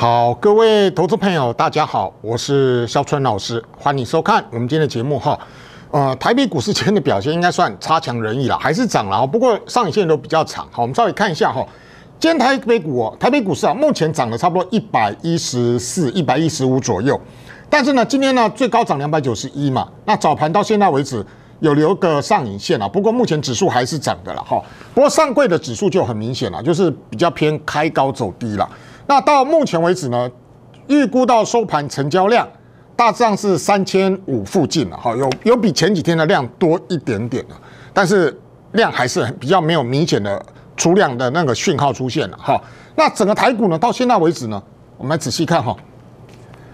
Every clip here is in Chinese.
好，各位投资朋友，大家好，我是肖春老师，欢迎收看我们今天的节目哈。呃，台北股市前的表现应该算差强人意了，还是涨了不过上影线都比较长。好，我们稍微看一下哈。今天台北股哦，台北股市啊，目前涨了差不多一百一十四、一百一十五左右。但是呢，今天呢最高涨两百九十一嘛。那早盘到现在为止有留个上影线啊，不过目前指数还是涨的了哈。不过上柜的指数就很明显了，就是比较偏开高走低了。那到目前为止呢，预估到收盘成交量大致上是三千五附近了，哈，有有比前几天的量多一点点了，但是量还是比较没有明显的出量的那个讯号出现了，哈。那整个台股呢，到现在为止呢，我们来仔细看哈，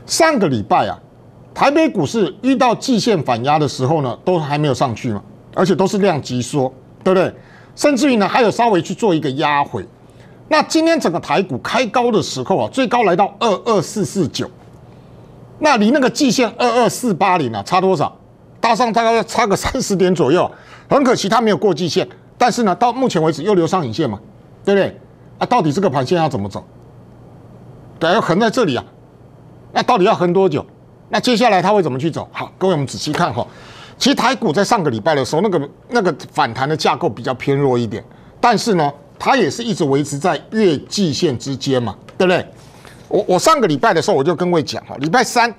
上个礼拜啊，台北股市遇到季线反压的时候呢，都还没有上去嘛，而且都是量急缩，对不对？甚至于呢，还有稍微去做一个压回。那今天整个台股开高的时候啊，最高来到二二四四九，那离那个季线二二四八零啊差多少？搭上大概要差个三十点左右。很可惜它没有过季线，但是呢，到目前为止又留上影线嘛，对不对？啊，到底这个盘线要怎么走？对，要横在这里啊，那到底要横多久？那接下来它会怎么去走？好，各位我们仔细看哈，其实台股在上个礼拜的时候，那个那个反弹的架构比较偏弱一点，但是呢。它也是一直维持在月季线之间嘛，对不对？我我上个礼拜的时候我就跟各位讲哈，礼拜三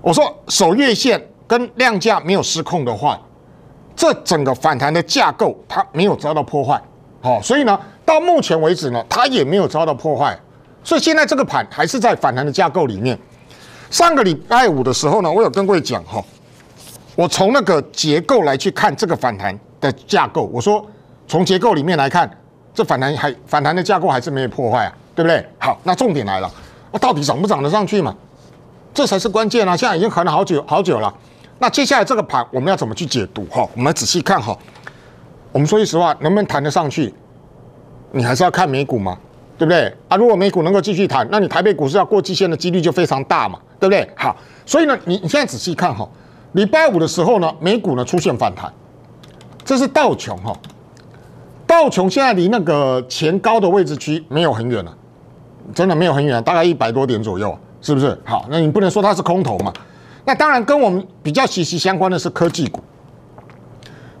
我说守月线跟量价没有失控的话，这整个反弹的架构它没有遭到破坏，好，所以呢，到目前为止呢，它也没有遭到破坏，所以现在这个盘还是在反弹的架构里面。上个礼拜五的时候呢，我有跟各位讲哈，我从那个结构来去看这个反弹的架构，我说。从结构里面来看，这反弹还反弹的架构还是没有破坏啊，对不对？好，那重点来了，那到底涨不涨得上去嘛？这才是关键啊！现在已经喊了好久好久了，那接下来这个盘我们要怎么去解读哈？我们仔细看哈。我们说句实话，能不能谈得上去，你还是要看美股嘛，对不对？啊，如果美股能够继续谈，那你台北股市要过季线的几率就非常大嘛，对不对？好，所以呢，你你现在仔细看哈，礼拜五的时候呢，美股呢出现反弹，这是道琼哈。道琼现在离那个前高的位置区没有很远了，真的没有很远，大概一百多点左右，是不是？好，那你不能说它是空头嘛？那当然，跟我们比较息息相关的是科技股，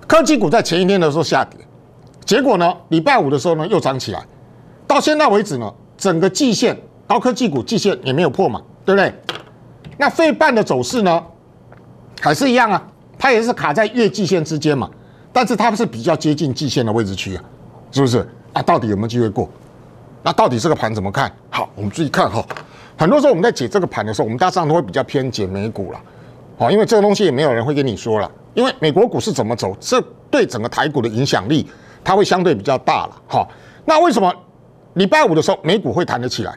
科技股在前一天的时候下跌，结果呢，礼拜五的时候呢又涨起来，到现在为止呢，整个季线高科技股季线也没有破嘛，对不对？那费半的走势呢，还是一样啊，它也是卡在月季线之间嘛。但是它是比较接近季线的位置区，是不是？那到底有没有机会过？那到底这个盘怎么看好？我们注意看哈。很多时候我们在解这个盘的时候，我们大上都会比较偏解美股了，好，因为这个东西也没有人会跟你说了，因为美国股市怎么走，这对整个台股的影响力它会相对比较大了，哈。那为什么礼拜五的时候美股会弹得起来？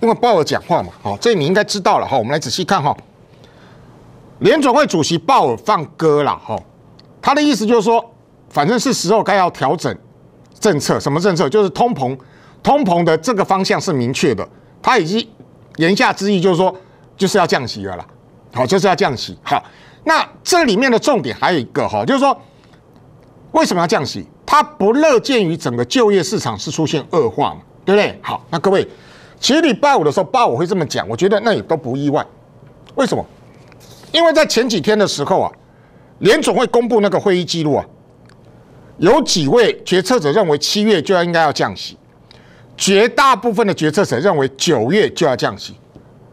因为鲍尔讲话嘛，好，这你应该知道了，哈。我们来仔细看哈。联准会主席鲍尔放歌了，哈。他的意思就是说，反正是时候该要调整政策，什么政策？就是通膨，通膨的这个方向是明确的。他已经言下之意就是说，就是要降息了啦。好，就是要降息。好，那这里面的重点还有一个哈，就是说，为什么要降息？他不乐见于整个就业市场是出现恶化嘛，对不对？好，那各位，其实礼拜五的时候，八五会这么讲，我觉得那也都不意外。为什么？因为在前几天的时候啊。联总会公布那个会议记录啊，有几位决策者认为七月就要应该要降息，绝大部分的决策者认为九月就要降息，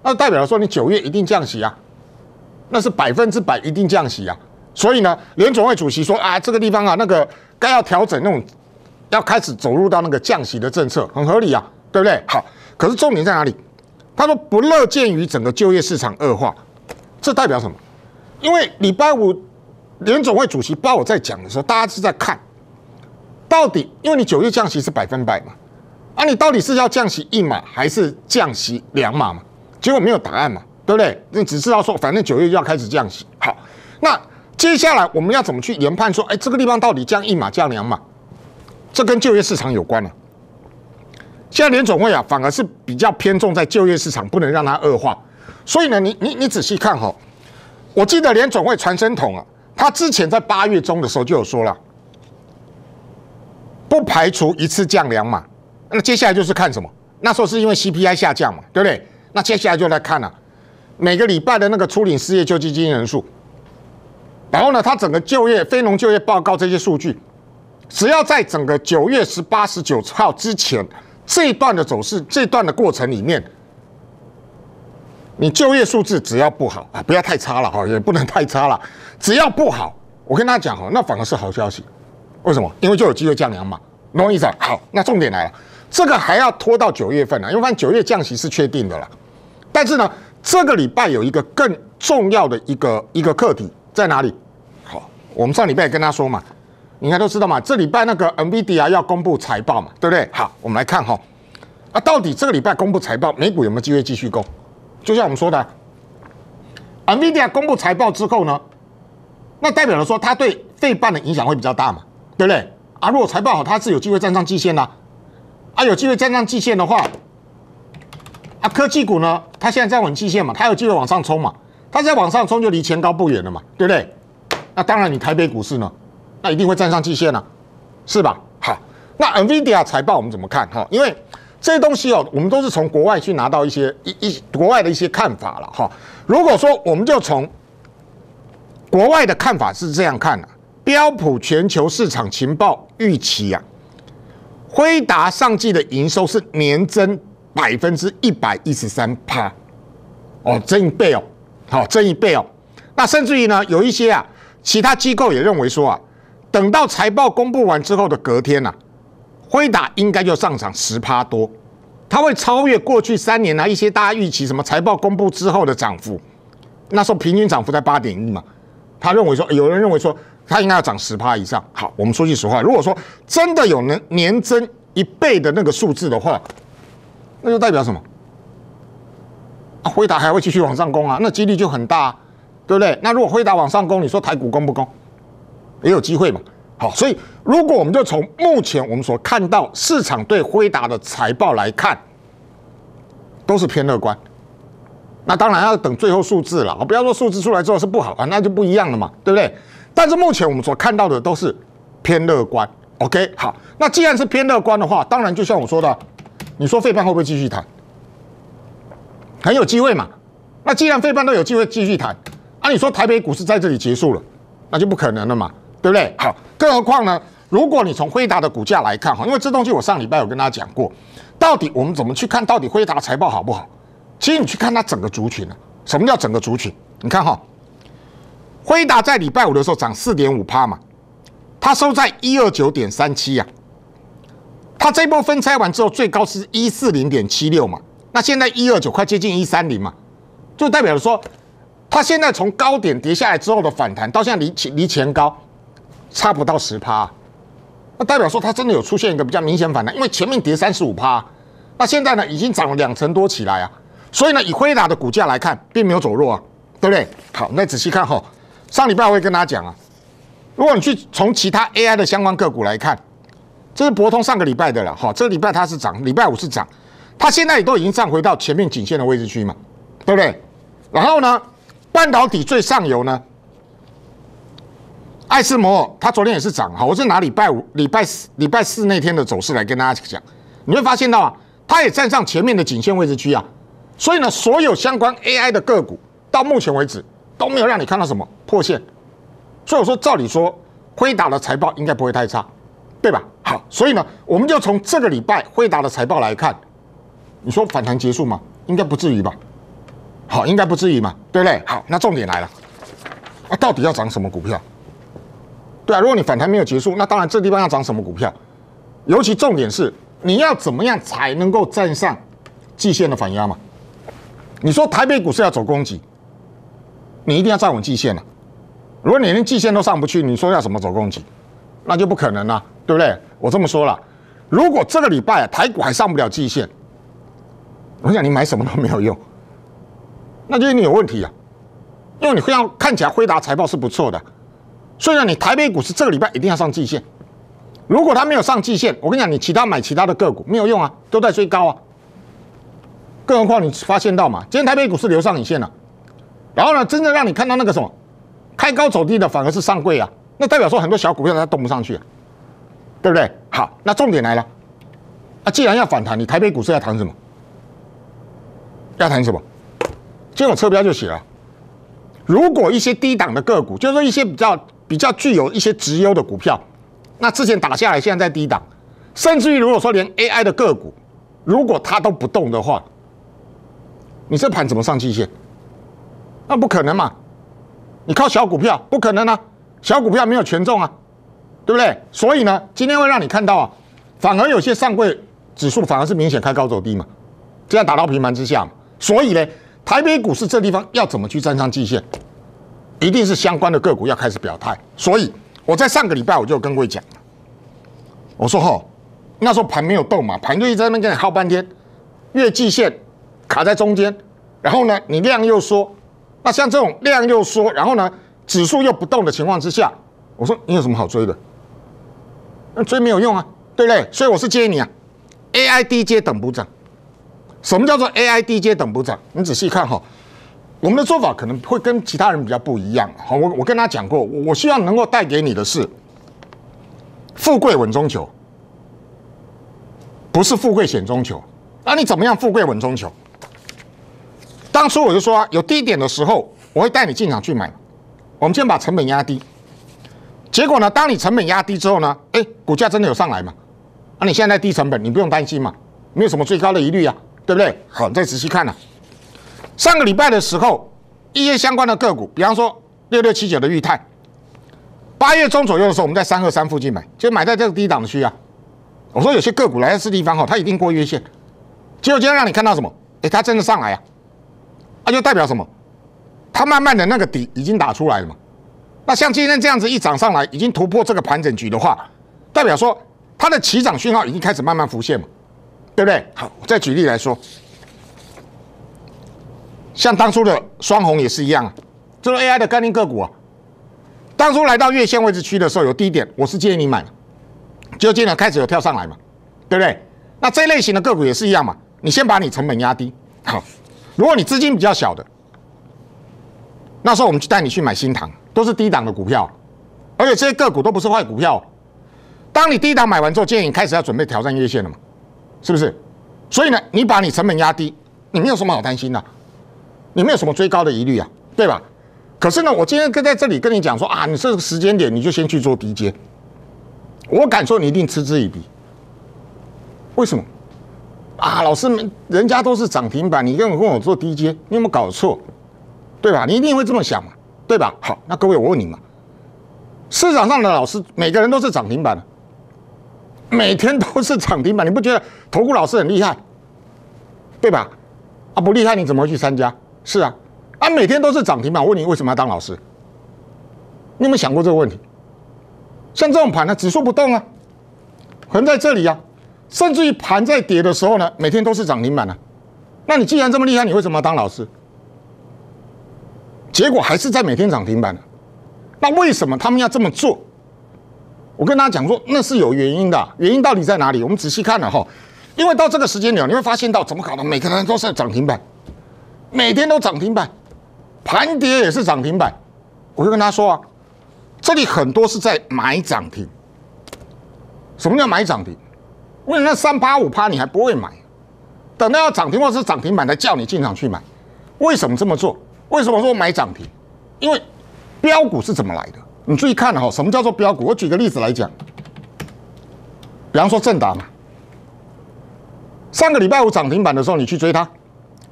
那代表说你九月一定降息啊，那是百分之百一定降息啊。所以呢，联总会主席说啊，这个地方啊，那个该要调整那种，要开始走入到那个降息的政策，很合理啊，对不对？好，可是重点在哪里？他说不乐见于整个就业市场恶化，这代表什么？因为礼拜五。联总会主席包括我在讲的时候，大家是在看到底，因为你九月降息是百分百嘛，啊，你到底是要降息一码还是降息两码嘛？结果没有答案嘛，对不对？你只知道说反正九月就要开始降息。好，那接下来我们要怎么去研判说，哎，这个地方到底降一码降两码？这跟就业市场有关了。现在联总会啊，反而是比较偏重在就业市场，不能让它恶化。所以呢，你你你仔细看哈，我记得联总会传声筒啊。他之前在八月中的时候就有说了，不排除一次降两码，那接下来就是看什么？那时候是因为 CPI 下降嘛，对不对？那接下来就来看了，每个礼拜的那个初领失业救济金人数，然后呢，他整个就业、非农就业报告这些数据，只要在整个九月十八、十九号之前这一段的走势、这段的过程里面。你就业数字只要不好啊，不要太差了哈，也不能太差了，只要不好，我跟大家讲哈，那反而是好消息，为什么？因为就有机会降息嘛。农议长，好，那重点来了，这个还要拖到九月份呢，因为反正九月降息是确定的了，但是呢，这个礼拜有一个更重要的一个一个课题在哪里？好，我们上礼拜跟他说嘛，应该都知道嘛，这礼拜那个 NVIDIA 要公布财报嘛，对不对？好，我们来看哈，啊，到底这个礼拜公布财报，美股有没有机会继续攻？就像我们说的，NVIDIA 公布财报之后呢，那代表了说它对费半的影响会比较大嘛，对不对？啊，如果财报好，它是有机会站上季线的，啊，有机会站上季线的话，啊，科技股呢，它现在在稳季线嘛，它有机会往上冲嘛，它在往上冲就离前高不远了嘛，对不对？那当然，你台北股市呢，那一定会站上季线了，是吧？好，那 NVIDIA 财报我们怎么看哈？因为这东西哦，我们都是从国外去拿到一些一一国外的一些看法了哈。如果说我们就从国外的看法是这样看的，标普全球市场情报预期啊，辉达上季的营收是年增百分之一百一十三趴，哦，增一倍哦，好，增一倍哦。那甚至于呢，有一些啊，其他机构也认为说啊，等到财报公布完之后的隔天呐。辉达应该就上涨十趴多，它会超越过去三年呢一些大家预期什么财报公布之后的涨幅，那时候平均涨幅在八点一嘛，他认为说有人认为说它应该要涨十趴以上。好，我们说句实话，如果说真的有能年增一倍的那个数字的话，那就代表什么？辉达还会继续往上攻啊，那几率就很大，对不对？那如果辉达往上攻，你说台股攻不攻？也有机会嘛。好，所以如果我们就从目前我们所看到市场对辉达的财报来看，都是偏乐观，那当然要等最后数字了。啊，不要说数字出来之后是不好啊，那就不一样了嘛，对不对？但是目前我们所看到的都是偏乐观。OK，好，那既然是偏乐观的话，当然就像我说的，你说费半会不会继续谈，很有机会嘛。那既然费半都有机会继续谈，啊，你说台北股市在这里结束了，那就不可能了嘛。对不对？好，更何况呢？如果你从辉达的股价来看哈，因为这东西我上礼拜有跟大家讲过，到底我们怎么去看到底辉达财报好不好？其实你去看它整个族群啊，什么叫整个族群？你看哈，辉达在礼拜五的时候涨四点五趴嘛，它收在一二九点三七呀，它这波分拆完之后最高是一四零点七六嘛，那现在一二九快接近一三零嘛，就代表说它现在从高点跌下来之后的反弹，到现在离离前高。差不到十趴，那代表说它真的有出现一个比较明显反弹，因为前面跌三十五趴，那现在呢已经涨了两成多起来啊，所以呢以辉达的股价来看，并没有走弱啊，对不对？好，再仔细看哈，上礼拜我也跟大家讲啊，如果你去从其他 AI 的相关个股来看，这是博通上个礼拜的了哈，这个礼拜它是涨，礼拜五是涨，它现在也都已经站回到前面颈线的位置去嘛，对不对？然后呢，半导体最上游呢？爱斯摩，他昨天也是涨好，我是拿礼拜五、礼拜四、礼拜四那天的走势来跟大家讲，你会发现到啊，它也站上前面的颈线位置区啊，所以呢，所有相关 AI 的个股到目前为止都没有让你看到什么破线，所以我说照理说，辉达的财报应该不会太差，对吧？好，所以呢，我们就从这个礼拜辉达的财报来看，你说反弹结束吗？应该不至于吧？好，应该不至于嘛，对不对？好，那重点来了，啊，到底要涨什么股票？对啊，如果你反弹没有结束，那当然这地方要涨什么股票？尤其重点是你要怎么样才能够站上季线的反压嘛？你说台北股市要走攻击，你一定要站稳季线啊。如果你连季线都上不去，你说要什么走攻击，那就不可能啊，对不对？我这么说了，如果这个礼拜啊、台股还上不了季线，我想你买什么都没有用，那就一定你有问题啊，因为你非常看起来辉达财报是不错的。所以呢，你台北股市这个礼拜一定要上季线。如果它没有上季线，我跟你讲，你其他买其他的个股没有用啊，都在追高啊。更何况你发现到嘛，今天台北股市留上影线了，然后呢，真正让你看到那个什么，开高走低的反而是上柜啊，那代表说很多小股票它动不上去，啊，对不对？好，那重点来了，啊，既然要反弹，你台北股市要谈什么？要谈什么？今天我车标就写了。如果一些低档的个股，就是说一些比较。比较具有一些绩优的股票，那之前打下来，现在在低档，甚至于如果说连 AI 的个股，如果它都不动的话，你这盘怎么上季线？那不可能嘛，你靠小股票不可能啊，小股票没有权重啊，对不对？所以呢，今天会让你看到啊，反而有些上柜指数反而是明显开高走低嘛，这样打到平盘之下嘛。所以呢，台北股市这地方要怎么去站上季线？一定是相关的个股要开始表态，所以我在上个礼拜我就跟各位讲我说哈，那时候盘没有动嘛，盘直在那边耗半天，月季线卡在中间，然后呢你量又缩，那像这种量又缩，然后呢指数又不动的情况之下，我说你有什么好追的？那追没有用啊，对不对？所以我是建议你啊，A I D J 等补涨，什么叫做 A I D J 等补涨？你仔细看哈。我们的做法可能会跟其他人比较不一样。好，我我跟他讲过，我希望能够带给你的是富贵稳中求，不是富贵险中求。那你怎么样富贵稳中求？当初我就说，有低点的时候，我会带你进场去买，我们先把成本压低。结果呢，当你成本压低之后呢，哎，股价真的有上来嘛？那你现在低成本，你不用担心嘛，没有什么最高的疑虑啊，对不对？好，再仔细看呐。上个礼拜的时候，一些相关的个股，比方说六六七九的裕泰，八月中左右的时候，我们在三二三附近买，就买在这个低档的区啊。我说有些个股来是地方哈，它一定过月线。结果今天让你看到什么？哎，它真的上来呀！那就代表什么？它慢慢的那个底已经打出来了嘛。那像今天这样子一涨上来，已经突破这个盘整局的话，代表说它的起涨讯号已经开始慢慢浮现嘛，对不对？好，再举例来说。像当初的双红也是一样，就是 AI 的概念个股啊。当初来到月线位置区的时候有低点，我是建议你买，就进来开始有跳上来嘛，对不对？那这类型的个股也是一样嘛，你先把你成本压低。好，如果你资金比较小的，那时候我们去带你去买新塘，都是低档的股票，而且这些个股都不是坏股票。当你低档买完之后，建议开始要准备挑战月线了嘛，是不是？所以呢，你把你成本压低，你没有什么好担心的。你没有什么追高的疑虑啊，对吧？可是呢，我今天跟在这里跟你讲说啊，你这个时间点你就先去做低阶，我敢说你一定嗤之以鼻。为什么？啊，老师们，人家都是涨停板，你跟我跟我做低阶，你有没有搞错？对吧？你一定会这么想嘛，对吧？好，那各位我问你嘛，市场上的老师每个人都是涨停板每天都是涨停板，你不觉得投顾老师很厉害，对吧？啊，不厉害你怎么会去参加？是啊，啊每天都是涨停板。我问你为什么要当老师？你有没有想过这个问题？像这种盘呢，指数不动啊，横在这里啊，甚至于盘在跌的时候呢，每天都是涨停板呢。那你既然这么厉害，你为什么要当老师？结果还是在每天涨停板呢。那为什么他们要这么做？我跟大家讲说，那是有原因的，原因到底在哪里？我们仔细看了哈，因为到这个时间点，你会发现到怎么搞的，每个人都是涨停板。每天都涨停板，盘跌也是涨停板，我就跟他说啊，这里很多是在买涨停。什么叫买涨停？为什么三趴五趴你还不会买？等到要涨停或者是涨停板才叫你进场去买？为什么这么做？为什么说买涨停？因为标股是怎么来的？你注意看了哈，什么叫做标股？我举个例子来讲，比方说正达嘛，上个礼拜五涨停板的时候，你去追它。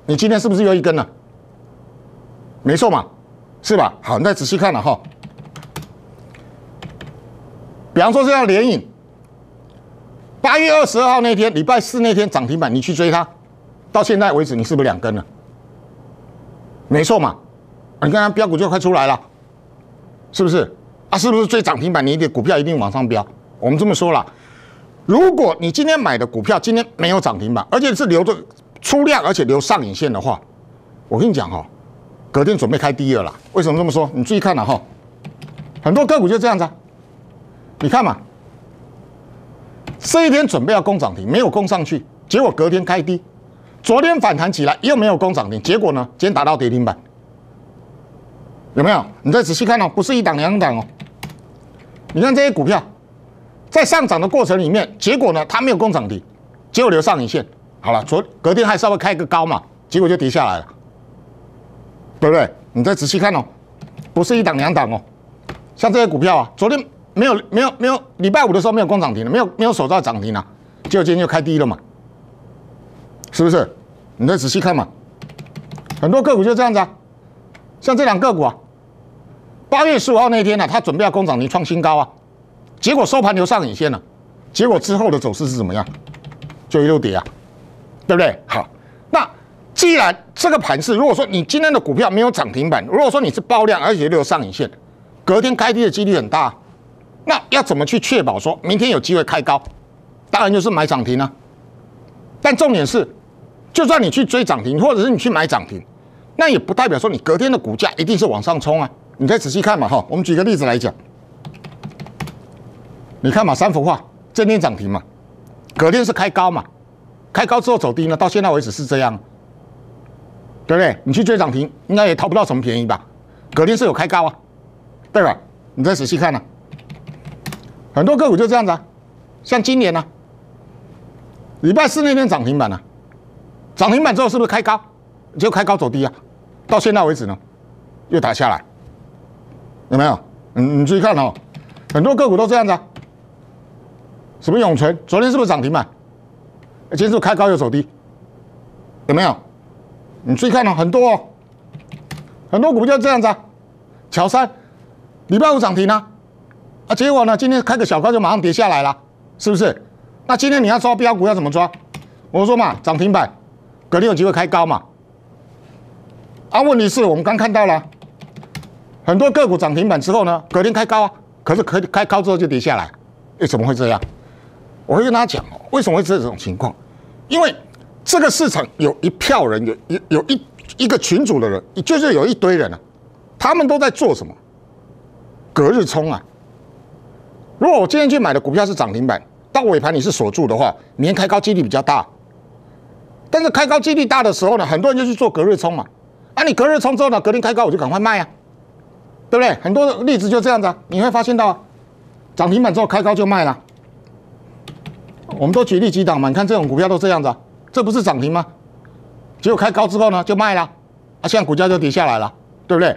你今天是不是又一根了？没错嘛，是吧？好，你再仔细看了哈。比方说，这叫连影。八月二十二号那天，礼拜四那天涨停板，你去追它，到现在为止，你是不是两根了？没错嘛，你看它标股就快出来了，是不是？啊，是不是追涨停板，你的股票一定往上飙？我们这么说了，如果你今天买的股票今天没有涨停板，而且是留着。出量而且留上影线的话，我跟你讲哈，隔天准备开低了。为什么这么说？你注意看了哈，很多个股就这样子。你看嘛，这一天准备要攻涨停，没有攻上去，结果隔天开低。昨天反弹起来，又没有攻涨停，结果呢，今天打到跌停板。有没有？你再仔细看哦，不是一档两档哦。你看这些股票，在上涨的过程里面，结果呢，它没有攻涨停，结果留上影线。好了，昨隔天还稍微开个高嘛，结果就跌下来了，对不对？你再仔细看哦，不是一档两档哦，像这些股票啊，昨天没有没有没有礼拜五的时候没有攻涨停的，没有没有守到涨停啊，结果今天就开低了嘛，是不是？你再仔细看嘛，很多个股就这样子啊，像这两个股啊，八月十五号那一天呢，它准备要攻涨停创新高啊，结果收盘留上影线了，结果之后的走势是怎么样？就一路跌啊。对不对？好，那既然这个盘是，如果说你今天的股票没有涨停板，如果说你是爆量而且有上影线，隔天开低的几率很大。那要怎么去确保说明天有机会开高？当然就是买涨停啊。但重点是，就算你去追涨停，或者是你去买涨停，那也不代表说你隔天的股价一定是往上冲啊。你再仔细看嘛，哈，我们举个例子来讲，你看嘛，三幅画，今天涨停嘛，隔天是开高嘛。开高之后走低呢？到现在为止是这样，对不对？你去追涨停，应该也淘不到什么便宜吧？隔天是有开高啊，对吧？你再仔细看呢，很多个股就这样子啊。像今年呢，礼拜四那天涨停板啊，涨停板之后是不是开高？就开高走低啊？到现在为止呢，又打下来，有没有？你你注意看哦，很多个股都这样子啊。什么永存？昨天是不是涨停板？今不是开高又走低，有没有？你注意看哦，很多哦，很多股就这样子啊。乔三，礼拜五涨停啊，啊，结果呢，今天开个小高就马上跌下来了，是不是？那今天你要抓标股要怎么抓？我说嘛，涨停板，隔天有机会开高嘛。啊，问题是我们刚看到了，很多个股涨停板之后呢，隔天开高啊，可是可开高之后就跌下来，又怎么会这样？我会跟大家讲哦，为什么会是这种情况？因为这个市场有一票人，有有有一一个群主的人，就是有一堆人啊，他们都在做什么？隔日冲啊。如果我今天去买的股票是涨停板，到尾盘你是锁住的话，明天开高几率比较大。但是开高几率大的时候呢，很多人就去做隔日冲啊。啊，你隔日冲之后呢，隔天开高我就赶快卖啊，对不对？很多例子就这样子，啊，你会发现到涨停板之后开高就卖了。我们都举例几档嘛，你看这种股票都这样子，这不是涨停吗？结果开高之后呢，就卖了，啊，现在股价就跌下来了，对不对？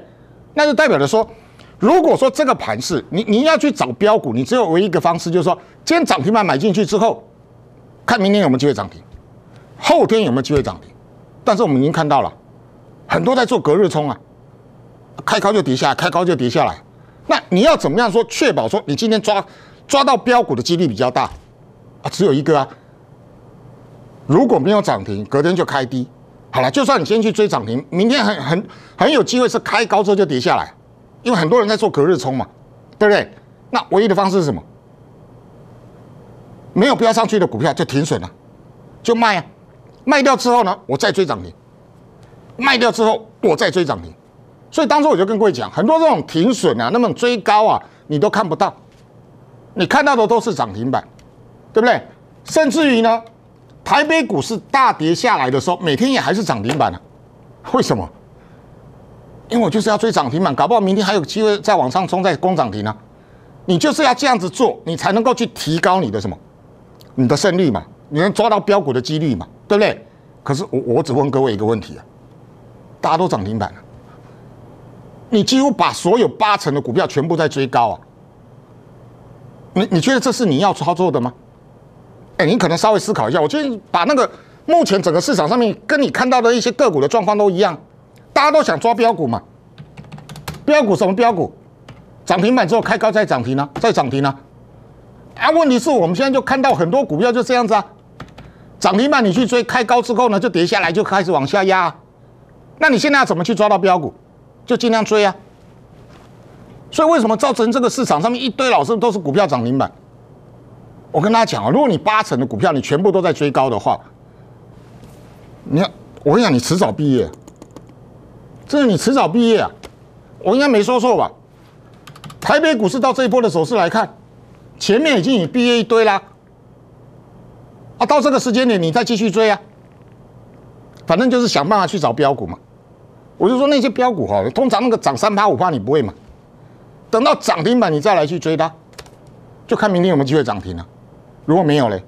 那就代表着说，如果说这个盘是你你要去找标股，你只有唯一一个方式就是说，今天涨停板买进去之后，看明天有没有机会涨停，后天有没有机会涨停。但是我们已经看到了，很多在做隔日冲啊，开高就跌下来，开高就跌下来。那你要怎么样说确保说你今天抓抓到标股的几率比较大？只有一个啊！如果没有涨停，隔天就开低。好了，就算你先去追涨停，明天很很很有机会是开高之后就跌下来，因为很多人在做隔日冲嘛，对不对？那唯一的方式是什么？没有标上去的股票就停损了，就卖啊！卖掉之后呢，我再追涨停；卖掉之后，我再追涨停。所以当初我就跟各位讲，很多这种停损啊，那么追高啊，你都看不到，你看到的都是涨停板。对不对？甚至于呢，台北股市大跌下来的时候，每天也还是涨停板啊。为什么？因为我就是要追涨停板，搞不好明天还有机会再往上冲，再攻涨停呢。你就是要这样子做，你才能够去提高你的什么？你的胜率嘛，你能抓到标股的几率嘛，对不对？可是我我只问各位一个问题啊，大家都涨停板了，你几乎把所有八成的股票全部在追高啊，你你觉得这是你要操作的吗？哎，你可能稍微思考一下，我觉得把那个目前整个市场上面跟你看到的一些个股的状况都一样，大家都想抓标股嘛？标股什么标股？涨停板之后开高再涨停呢？再涨停呢？啊，问题是我们现在就看到很多股票就这样子啊，涨停板你去追，开高之后呢就跌下来就开始往下压。那你现在要怎么去抓到标股？就尽量追啊。所以为什么造成这个市场上面一堆老师都是股票涨停板？我跟大家讲啊，如果你八成的股票你全部都在追高的话，你看，我跟你讲，你迟早毕业，这你迟早毕业啊，我应该没说错吧？台北股市到这一波的走势来看，前面已经已毕业一堆啦，啊，到这个时间点你再继续追啊，反正就是想办法去找标股嘛。我就说那些标股哈，通常那个涨三趴五趴你不会买，等到涨停板你再来去追它，就看明天有没有机会涨停了。如果没有嘞，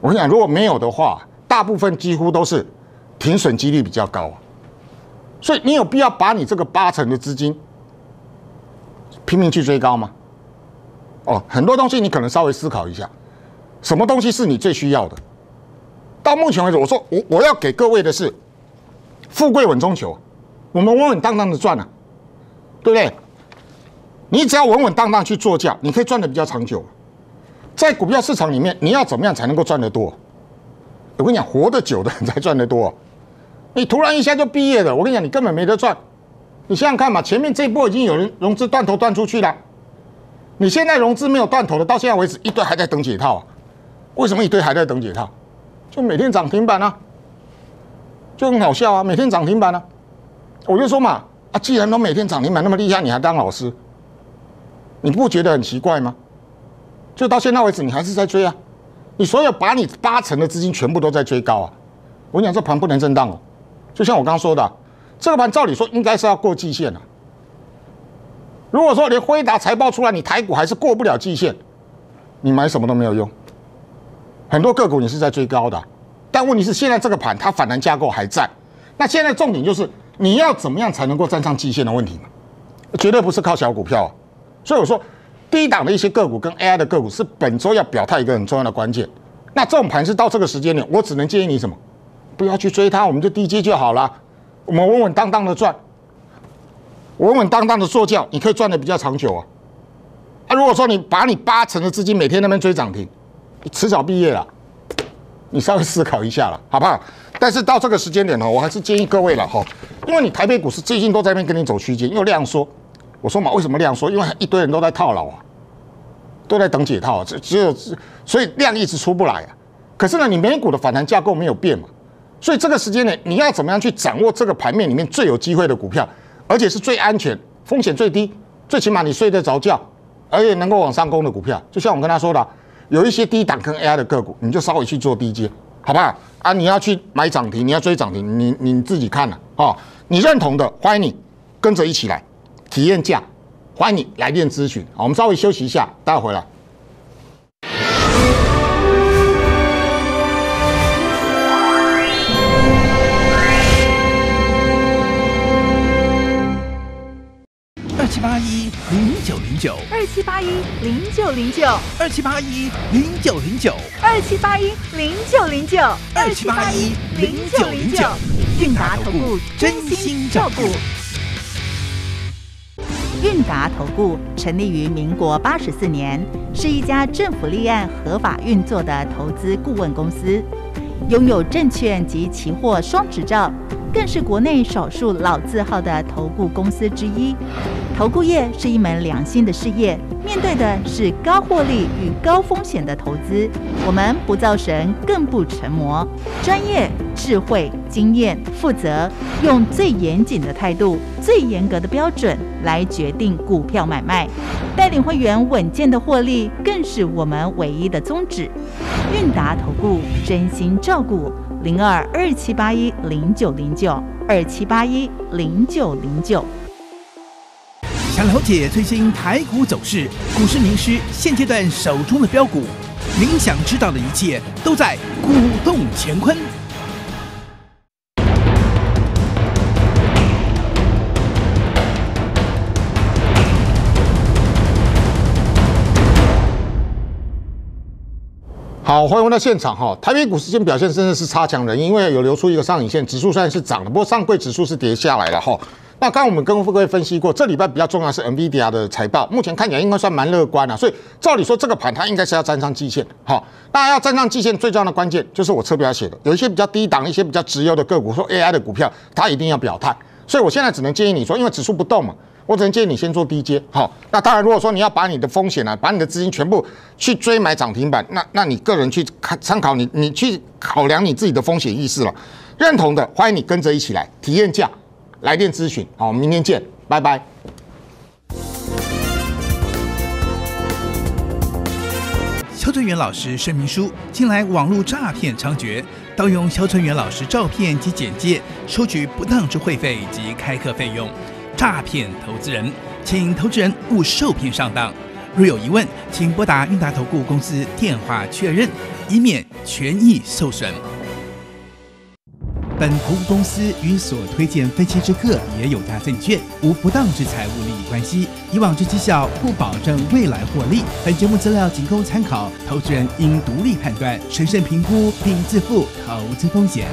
我跟你讲，如果没有的话，大部分几乎都是停损几率比较高，所以你有必要把你这个八成的资金拼命去追高吗？哦，很多东西你可能稍微思考一下，什么东西是你最需要的？到目前为止，我说我我要给各位的是富贵稳中求，我们稳稳当当的赚啊，对不对？你只要稳稳当当去做价，你可以赚的比较长久。在股票市场里面，你要怎么样才能够赚得多？我跟你讲，活得久的人才赚得多。你突然一下就毕业了，我跟你讲，你根本没得赚。你想想看嘛，前面这波已经有人融资断头断出去了，你现在融资没有断头的，到现在为止一堆还在等解套啊？为什么一堆还在等解套？就每天涨停板啊，就很好笑啊，每天涨停板啊。我就说嘛，啊，既然都每天涨停板那么厉害，你还当老师，你不觉得很奇怪吗？就到现在为止，你还是在追啊！你所有把你八成的资金全部都在追高啊！我讲这盘不能震荡哦，就像我刚刚说的，这个盘照理说应该是要过季线啊。如果说连辉达财报出来，你台股还是过不了季线，你买什么都没有用。很多个股你是在追高的，但问题是现在这个盘它反弹架构还在，那现在重点就是你要怎么样才能够站上季线的问题嘛？绝对不是靠小股票，所以我说。低档的一些个股跟 AI 的个股是本周要表态一个很重要的关键。那这种盘是到这个时间点，我只能建议你什么，不要去追它，我们就低接就好了。我们稳稳当当的赚，稳稳当当的做轿，你可以赚的比较长久啊。啊，如果说你把你八成的资金每天那边追涨停，你迟早毕业了。你稍微思考一下了，好不好？但是到这个时间点呢，我还是建议各位了，哈，因为你台北股市最近都在那边跟你走区间，又量缩。我说嘛，为什么量缩？因为一堆人都在套牢啊，都在等解套，这只有所以量一直出不来啊。可是呢，你美股的反弹架构没有变嘛，所以这个时间呢，你要怎么样去掌握这个盘面里面最有机会的股票，而且是最安全、风险最低、最起码你睡得着觉，而且能够往上攻的股票。就像我跟他说的，有一些低档跟 AI 的个股，你就稍微去做低阶，好不好？啊，你要去买涨停，你要追涨停，你你自己看了啊，你认同的，欢迎你跟着一起来。体验价，欢迎你来电咨询。好，我们稍微休息一下，待会回来。二七八一零九零九，二七八一零九零九，二七八一零九零九，二七八一零九零九，二七八一零九零九。信达投顾，真心照顾。韵达投顾成立于民国八十四年，是一家政府立案合法运作的投资顾问公司，拥有证券及期货双执照，更是国内少数老字号的投顾公司之一。投顾业是一门良心的事业，面对的是高获利与高风险的投资，我们不造神，更不成魔，专业。智慧、经验、负责，用最严谨的态度、最严格的标准来决定股票买卖，带领会员稳健的获利，更是我们唯一的宗旨。韵达投顾，真心照顾。零二二七八一零九零九二七八一零九零九。想了解最新台股走势，股市名师现阶段手中的标股，您想知道的一切都在股动乾坤。好，欢迎到现场哈。台北股今天表现真的是差强人意，因为有流出一个上影线，指数虽然是涨的，不过上柜指数是跌下来了哈。那刚我们跟各位分析过，这礼拜比较重要是 Nvidia 的财报，目前看起来应该算蛮乐观的，所以照理说这个盘它应该是要站上季线。哈。那要站上季线最重要的关键就是我车标写的，有一些比较低档、一些比较直优的个股，说 AI 的股票，它一定要表态。所以我现在只能建议你说，因为指数不动嘛。我只能建议你先做低阶，好，那当然，如果说你要把你的风险呢，把你的资金全部去追买涨停板，那那你个人去看参考，你你去考量你自己的风险意识了。认同的，欢迎你跟着一起来体验价来电咨询，好，明天见，拜拜。肖春元老师声明书：近来网络诈骗猖獗，盗用肖春元老师照片及简介，收取不当之会费以及开课费用。诈骗投资人，请投资人勿受骗上当。若有疑问，请拨打韵达投顾公司电话确认，以免权益受损。本投顾公司与所推荐分期之客也有大证券无不当之财务利益关系。以往之绩效不保证未来获利。本节目资料仅供参考，投资人应独立判断、审慎评估并自负投资风险。